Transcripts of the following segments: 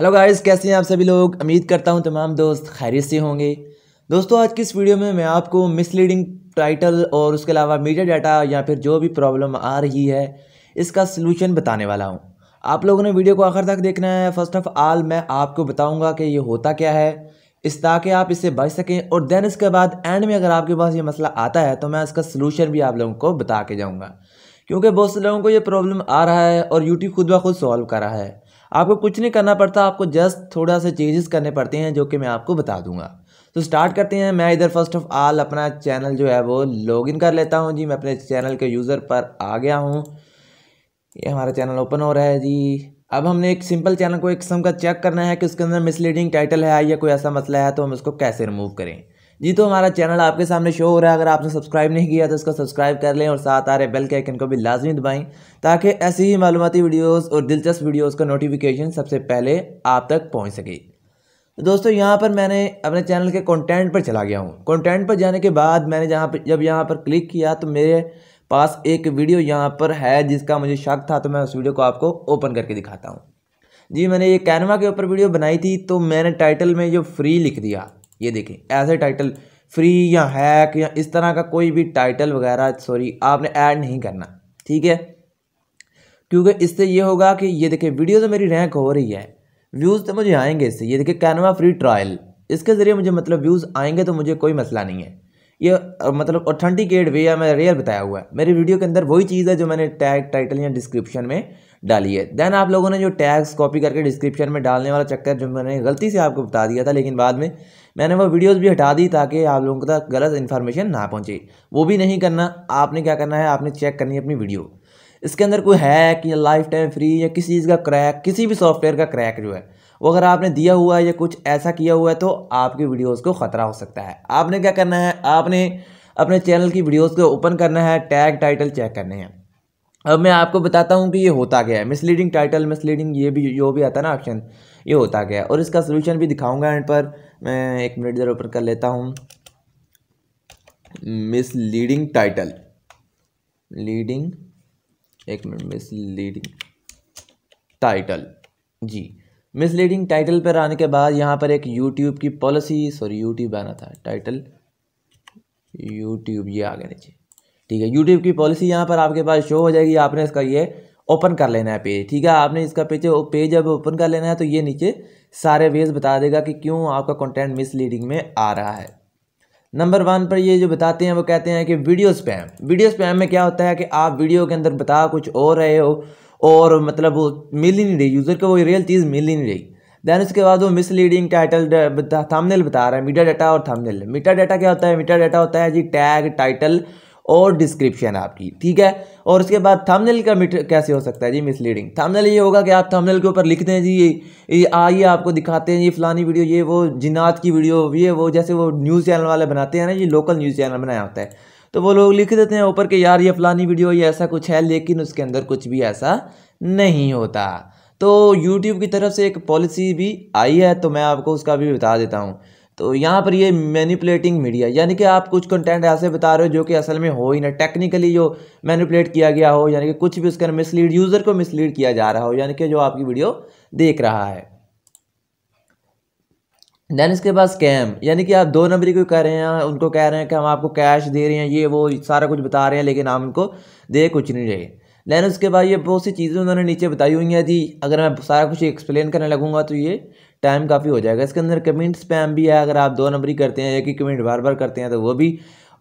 hello guys कैसे हैं आप सभी लोग उम्मीद करता हूं तमाम दोस्त खैरियत से होंगे दोस्तों आज की इस वीडियो में मैं आपको मिसलीडिंग टाइटल और उसके अलावा मीडिया डाटा या फिर जो भी प्रॉब्लम आ रही है इसका सलूशन बताने वाला हूं आप लोगों ने वीडियो को आखिर तक देखना है फर्स्ट ऑफ आल मैं आपको बताऊँगा कि ये होता क्या है इस ताकि आप इससे बच सकें और देन इसके बाद एंड में अगर आपके पास ये मसला आता है तो मैं इसका सलूशन भी आप लोगों को बता के जाऊँगा क्योंकि बहुत से लोगों को ये प्रॉब्लम आ रहा है और यूट्यूब खुद ब खुद सॉल्व कर रहा है आपको कुछ नहीं करना पड़ता आपको जस्ट थोड़ा सा चेंजेस करने पड़ते हैं जो कि मैं आपको बता दूंगा तो स्टार्ट करते हैं मैं इधर फर्स्ट ऑफ ऑल अपना चैनल जो है वो लॉगिन कर लेता हूँ जी मैं अपने चैनल के यूज़र पर आ गया हूँ ये हमारा चैनल ओपन हो रहा है जी अब हमने एक सिंपल चैनल को एक किस्म का चेक करना है कि उसके अंदर मिसलीडिंग टाइटल है या कोई ऐसा मसला है तो हम उसको कैसे रिमूव करें जी तो हमारा चैनल आपके सामने शो हो रहा है अगर आपने सब्सक्राइब नहीं किया तो इसका सब्सक्राइब कर लें और साथ आ रहे बेल के आइकन को भी लाजमी दबाएं ताकि ऐसी ही मालूमती वीडियोस और दिलचस्प वीडियोस का नोटिफिकेशन सबसे पहले आप तक पहुंच सके तो दोस्तों यहाँ पर मैंने अपने चैनल के कॉन्टेंट पर चला गया हूँ कॉन्टेंट पर जाने के बाद मैंने जहाँ पर जब यहाँ पर क्लिक किया तो मेरे पास एक वीडियो यहाँ पर है जिसका मुझे शक था तो मैं उस वीडियो को आपको ओपन करके दिखाता हूँ जी मैंने ये कैनवा के ऊपर वीडियो बनाई थी तो मैंने टाइटल में जो फ्री लिख दिया ये देखें ऐसे टाइटल फ्री या हैक या इस तरह का कोई भी टाइटल वगैरह सॉरी आपने ऐड नहीं करना ठीक है क्योंकि इससे ये होगा कि ये देखें वीडियो तो मेरी रैंक हो रही है व्यूज़ तो मुझे आएंगे इससे ये देखें कैनवा फ्री ट्रायल इसके ज़रिए मुझे मतलब व्यूज़ आएंगे तो मुझे कोई मसला नहीं है ये मतलब ऑथेंटिकेट वे या मैं रेयर बताया हुआ है मेरी वीडियो के अंदर वही चीज़ है जो मैंने टैग टाइटल या डिस्क्रिप्शन में डालिए देन आप लोगों ने जो टैग्स कॉपी करके डिस्क्रिप्शन में डालने वाला चक्कर जो मैंने गलती से आपको बता दिया था लेकिन बाद में मैंने वो वीडियोस भी हटा दी ताकि आप लोगों को तक गलत इन्फॉर्मेशन ना पहुंचे वो भी नहीं करना आपने क्या करना है आपने चेक करनी है अपनी वीडियो इसके अंदर कोई हैक या लाइफ टाइम फ्री या किसी चीज़ का क्रैक किसी भी सॉफ्टवेयर का क्रैक जो है वो अगर आपने दिया हुआ है या कुछ ऐसा किया हुआ है तो आपकी वीडियोज़ को ख़तरा हो सकता है आपने क्या करना है आपने अपने चैनल की वीडियोज़ को ओपन करना है टैग टाइटल चेक करने हैं अब मैं आपको बताता हूँ कि ये होता गया है मिसलीडिंग टाइटल मिसलीडिंग ये भी यो भी आता है ना ऑप्शन ये होता गया है और इसका सोल्यूशन भी दिखाऊंगा एंड पर मैं एक मिनट ज़रा ऊपर कर लेता हूँ मिसलीडिंग टाइटल लीडिंग एक मिनट मिसलीडिंग टाइटल जी मिसलीडिंग टाइटल पर आने के बाद यहाँ पर एक यूट्यूब की पॉलिसी सॉरी यूट्यूब आना था टाइटल यूट्यूब ये आ गया नीचे ठीक है यूट्यूब की पॉलिसी यहाँ पर आपके पास शो हो जाएगी आपने इसका ये ओपन कर लेना है पेज ठीक है आपने इसका पेज पेज अब ओपन कर लेना है तो ये नीचे सारे वेज बता देगा कि क्यों आपका कंटेंट मिसलीडिंग में आ रहा है नंबर वन पर ये जो बताते हैं वो कहते हैं कि वीडियो स्पैम वीडियो स्पैम में क्या होता है कि आप वीडियो के अंदर बता कुछ और रहे हो और मतलब वो मिल ही नहीं रही यूज़र को वो रियल चीज़ मिल ही नहीं रही दैन उसके बाद वो मिसलीडिंग टाइटल थामनेल बता रहा है मीटा डाटा और थामनेल मीटा डाटा क्या होता है मीटा डाटा होता है जी टैग टाइटल और डिस्क्रिप्शन आपकी ठीक है और उसके बाद थंबनेल का मीटर कैसे हो सकता है जी मिसलीडिंग थंबनेल ये होगा कि आप थंबनेल के ऊपर लिखते हैं जी ये आइए आपको दिखाते हैं ये फलानी वीडियो ये वो जिनात की वीडियो ये वो जैसे वो न्यूज़ चैनल वाले बनाते हैं ना ये लोकल न्यूज़ चैनल बनाया होता है तो वो लोग लिख देते हैं ऊपर कि यार ये फलानी वीडियो ये ऐसा कुछ है लेकिन उसके अंदर कुछ भी ऐसा नहीं होता तो YouTube की तरफ से एक पॉलिसी भी आई है तो मैं आपको उसका भी बता देता हूँ तो यहाँ पर ये मैनिपुलेटिंग मीडिया यानी कि आप कुछ कंटेंट ऐसे बता रहे हो जो कि असल में हो ही ना टेक्निकली जो मैनिपुलेट किया गया हो यानी कि कुछ भी उसका मिसलीड यूज़र को मिसलीड किया जा रहा हो यानी कि जो आपकी वीडियो देख रहा है देन इसके बाद स्कैम यानी कि आप दो नंबरी को कह रहे हैं उनको कह रहे हैं कि हम आपको कैश दे रहे हैं ये वो सारा कुछ बता रहे हैं लेकिन हम उनको दे कुछ नहीं रहे देन उसके बाद ये बहुत सी चीज़ें उन्होंने नीचे बताई हुई हैं जी अगर मैं सारा कुछ एक्सप्लेन करने लगूंगा तो ये टाइम काफ़ी हो जाएगा इसके अंदर कमेंट स्पैम भी है अगर आप दो नंबरी करते हैं एक ही कमेंट बार बार करते हैं तो वो भी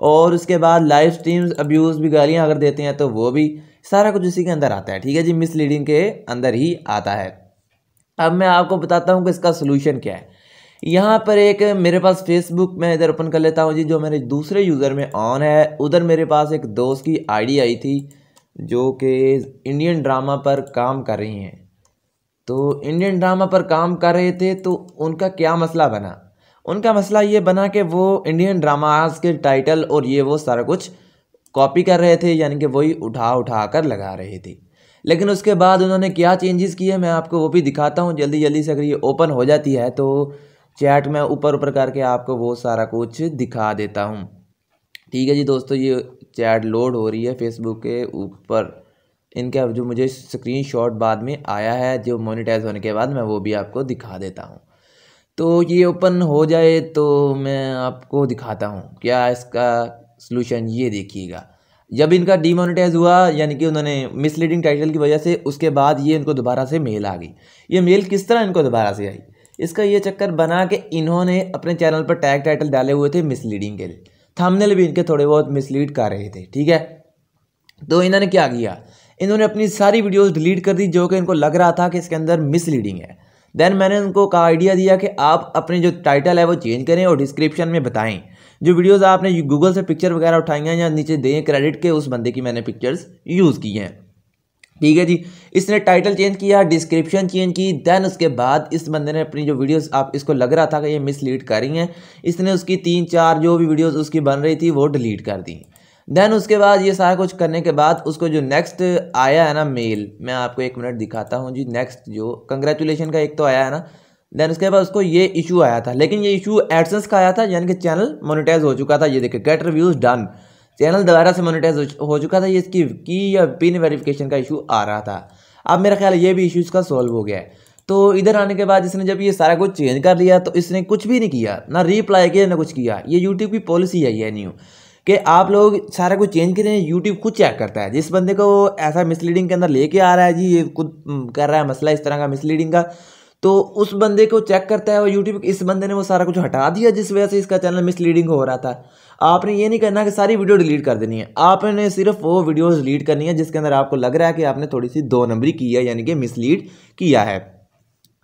और उसके बाद लाइव स्ट्रीम्स अब्यूज़ भी गालियाँ अगर देते हैं तो वो भी सारा कुछ इसी के अंदर आता है ठीक है जी मिसलीडिंग के अंदर ही आता है अब मैं आपको बताता हूँ कि इसका सोल्यूशन क्या है यहाँ पर एक मेरे पास फेसबुक में इधर ओपन कर लेता हूँ जी जो मेरे दूसरे यूज़र में ऑन है उधर मेरे पास एक दोस्त की आईडी आई थी जो कि इंडियन ड्रामा पर काम कर रही हैं तो इंडियन ड्रामा पर काम कर रहे थे तो उनका क्या मसला बना उनका मसला ये बना कि वो इंडियन ड्रामाज के टाइटल और ये वो सारा कुछ कॉपी कर रहे थे यानी कि वही उठा उठा कर लगा रहे थे लेकिन उसके बाद उन्होंने क्या चेंजेस किए मैं आपको वो भी दिखाता हूँ जल्दी जल्दी से अगर ये ओपन हो जाती है तो चैट में ऊपर ऊपर करके आपको वो सारा कुछ दिखा देता हूँ ठीक है जी दोस्तों ये चैट लोड हो रही है फेसबुक के ऊपर इनका जो मुझे स्क्रीन शॉट बाद में आया है जो मोनिटाइज होने के बाद मैं वो भी आपको दिखा देता हूँ तो ये ओपन हो जाए तो मैं आपको दिखाता हूँ क्या इसका सलूशन ये देखिएगा जब इनका डीमोनिटाइज हुआ यानी कि उन्होंने मिसलीडिंग टाइटल की वजह से उसके बाद ये इनको दोबारा से मेल आ गई ये मेल किस तरह इनको दोबारा से आई इसका ये चक्कर बना कि इन्होंने अपने चैनल पर टैग टाइटल डाले हुए थे मिसलीडिंग के लिए थामनेल भी इनके थोड़े बहुत मिसलीड कर रहे थे ठीक है तो इन्होंने क्या किया इन्होंने अपनी सारी वीडियोस डिलीट कर दी जो कि इनको लग रहा था कि इसके अंदर मिसलीडिंग है देन मैंने उनको का आइडिया दिया कि आप अपने जो टाइटल है वो चेंज करें और डिस्क्रिप्शन में बताएं जो वीडियोस आपने गूगल से पिक्चर वगैरह उठाई हैं या नीचे दें क्रेडिट के उस बंदे की मैंने पिक्चर्स यूज़ की हैं ठीक है जी इसने टाइटल चेंज किया डिस्क्रिप्शन चेंज की देन उसके बाद इस बंदे ने अपनी जो वीडियोस आप इसको लग रहा था कि ये मिसलीड कर रही हैं इसने उसकी तीन चार जो भी वीडियोस उसकी बन रही थी वो डिलीट कर दी देन उसके बाद ये सारा कुछ करने के बाद उसको जो नेक्स्ट आया है ना मेल मैं आपको एक मिनट दिखाता हूँ जी नेक्स्ट जो कंग्रेचुलेशन का एक तो आया है ना देन उसके बाद उसको ये इशू आया था लेकिन ये इशू एडसेंस का आया था यानी कि चैनल मोनिटाइज हो चुका था ये देखिए गेट रिव्यूज़ डन चैनल दोबारा से मोनिटाइज हो चुका था ये इसकी की या पिन वेरिफिकेशन का इशू आ रहा था अब मेरा ख्याल ये भी इशू इसका सॉल्व हो गया है तो इधर आने के बाद इसने जब ये सारा कुछ चेंज कर लिया तो इसने कुछ भी नहीं किया ना रिप्लाई किया ना कुछ किया ये यूट्यूब की पॉलिसी है ये न्यू कि आप लोग सारा कुछ चेंज करें यूट्यूब खुद चेक करता है जिस बंदे को ऐसा मिसलीडिंग के अंदर लेके आ रहा है जी ये खुद कर रहा है मसला इस तरह का मिसलीडिंग का तो उस बंदे को चेक करता है और यूट्यूब इस बंदे ने वो सारा कुछ हटा दिया जिस वजह से इसका चैनल मिसलीडिंग हो रहा था आपने ये नहीं करना कि सारी वीडियो डिलीट कर देनी है आपने सिर्फ वो वीडियोस डिलीट करनी है जिसके अंदर आपको लग रहा है कि आपने थोड़ी सी दो नंबरी की है यानी कि मिसलीड किया है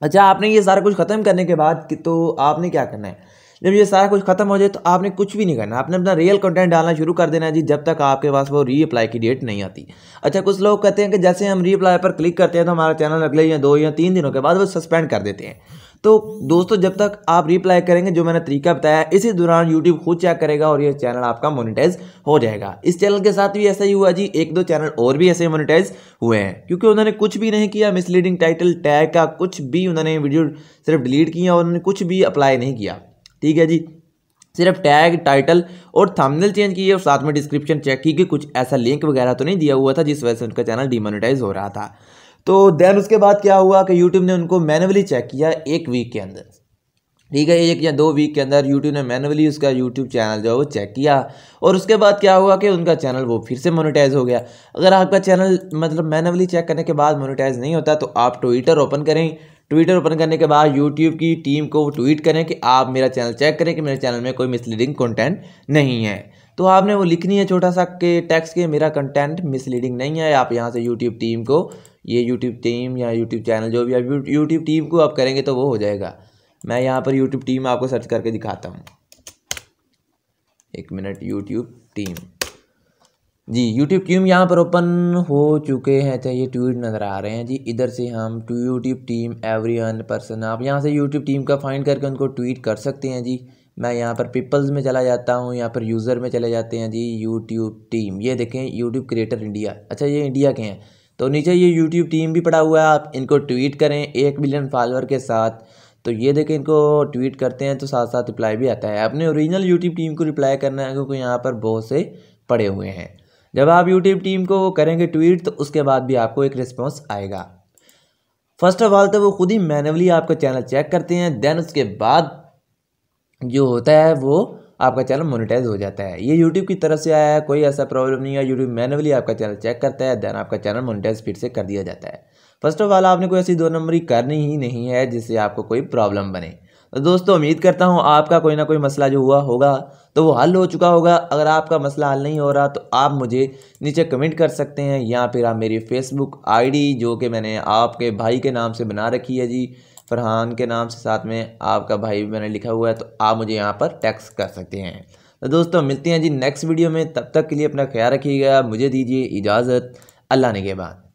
अच्छा आपने ये सारा कुछ ख़त्म करने के बाद तो आपने क्या करना है जब ये सारा कुछ खत्म हो जाए तो आपने कुछ भी नहीं करना आपने अपना रियल कंटेंट डालना शुरू कर देना है जी जब तक आपके पास वो रीअप्लाई की डेट नहीं आती अच्छा कुछ लोग कहते हैं कि जैसे हम रीअप्लाई पर क्लिक करते हैं तो हमारा चैनल अगले या दो या तीन दिनों के बाद वो सस्पेंड कर देते हैं तो दोस्तों जब तक आप रिप्लाई करेंगे जो मैंने तरीका बताया इसी दौरान यूट्यूब खुद चेक करेगा और ये चैनल आपका मोनिटाइज हो जाएगा इस चैनल के साथ भी ऐसा ही हुआ जी एक दो चैनल और भी ऐसे मोनिटाइज हुए हैं क्योंकि उन्होंने कुछ भी नहीं किया मिसलीडिंग टाइटल टैग का कुछ भी उन्होंने वीडियो सिर्फ डिलीट किया और उन्होंने कुछ भी अप्लाई नहीं किया ठीक है जी सिर्फ टैग टाइटल और थंबनेल चेंज किए और साथ में डिस्क्रिप्शन चेक की कि कुछ ऐसा लिंक वगैरह तो नहीं दिया हुआ था जिस वजह से उनका चैनल डिमोनेटाइज हो रहा था तो देन उसके बाद क्या हुआ कि यूट्यूब ने उनको मैनुअली चेक किया एक वीक के अंदर ठीक है एक या दो वीक के अंदर यूट्यूब ने मैनुअली उसका यूट्यूब चैनल जो है वो चेक किया और उसके बाद क्या हुआ कि उनका चैनल वो फिर से मोनेटाइज हो गया अगर आपका चैनल मतलब मैनुअली चेक करने के बाद मोनेटाइज नहीं होता तो आप ट्विटर ओपन करें ट्विटर ओपन करने के बाद यूट्यूब की टीम को ट्वीट करें कि आप मेरा चैनल चेक करें कि मेरे चैनल में कोई मिसलीडिंग कंटेंट नहीं है तो आपने वो लिखनी है छोटा सा के टैक्स के मेरा कंटेंट मिसलीडिंग नहीं है आप यहाँ से यूट्यूब टीम को ये यूट्यूब टीम या यूट्यूब चैनल जो भी आप यूट्यूब टीम को आप करेंगे तो वो हो जाएगा मैं यहाँ पर यूट्यूब टीम आपको सर्च करके दिखाता हूँ एक मिनट यूट्यूब टीम जी यूट्यूब टीम यहाँ पर ओपन हो चुके हैं चाहिए ट्वीट नज़र आ रहे हैं जी इधर से हम to YouTube team every one person आप यहाँ से यूट्यूब टीम का फाइंड करके उनको ट्वीट कर सकते हैं जी मैं यहाँ पर पीपल्स में चला जाता हूँ यहाँ पर यूज़र में चले जाते हैं जी यूट्यूब टीम ये देखें यूट्यूब क्रिएटर इंडिया अच्छा ये इंडिया के हैं तो नीचे ये यूट्यूब टीम भी पड़ा हुआ है आप इनको ट्वीट करें एक मिलियन फॉलोअर के साथ तो ये देखें इनको ट्वीट करते हैं तो साथ साथ रिप्लाई भी आता है अपने ओरिजिनल यूट्यूब टीम को रिप्लाई करना है क्योंकि यहाँ पर बहुत से पड़े हुए हैं जब आप यूट्यूब टीम को वो करेंगे ट्वीट तो उसके बाद भी आपको एक रिस्पॉन्स आएगा फर्स्ट ऑफ ऑल तो वो खुद ही मैनुअली आपका चैनल चेक करते हैं देन उसके बाद जो होता है वो आपका चैनल मोनेटाइज हो जाता है ये यूट्यूब की तरफ से आया है कोई ऐसा प्रॉब्लम नहीं है यूट्यूब मैनुअली आपका चैनल चेक करता है देन आपका चैनल मोनेटाइज फिर से कर दिया जाता है फर्स्ट ऑफ ऑल आपने कोई ऐसी दो नंबरी करनी ही नहीं है जिससे आपको कोई प्रॉब्लम बने तो दोस्तों उम्मीद करता हूँ आपका कोई ना कोई मसला जो हुआ होगा तो वो हल हो चुका होगा अगर आपका मसला हल नहीं हो रहा तो आप मुझे नीचे कमेंट कर सकते हैं या फिर आप मेरी फेसबुक आईडी जो कि मैंने आपके भाई के नाम से बना रखी है जी फरहान के नाम से साथ में आपका भाई भी मैंने लिखा हुआ है तो आप मुझे यहाँ पर टैक्स कर सकते हैं तो दोस्तों मिलते हैं जी नेक्स्ट वीडियो में तब तक के लिए अपना ख्याल रखिएगा मुझे दीजिए इजाज़त अल्लाह ने के बाद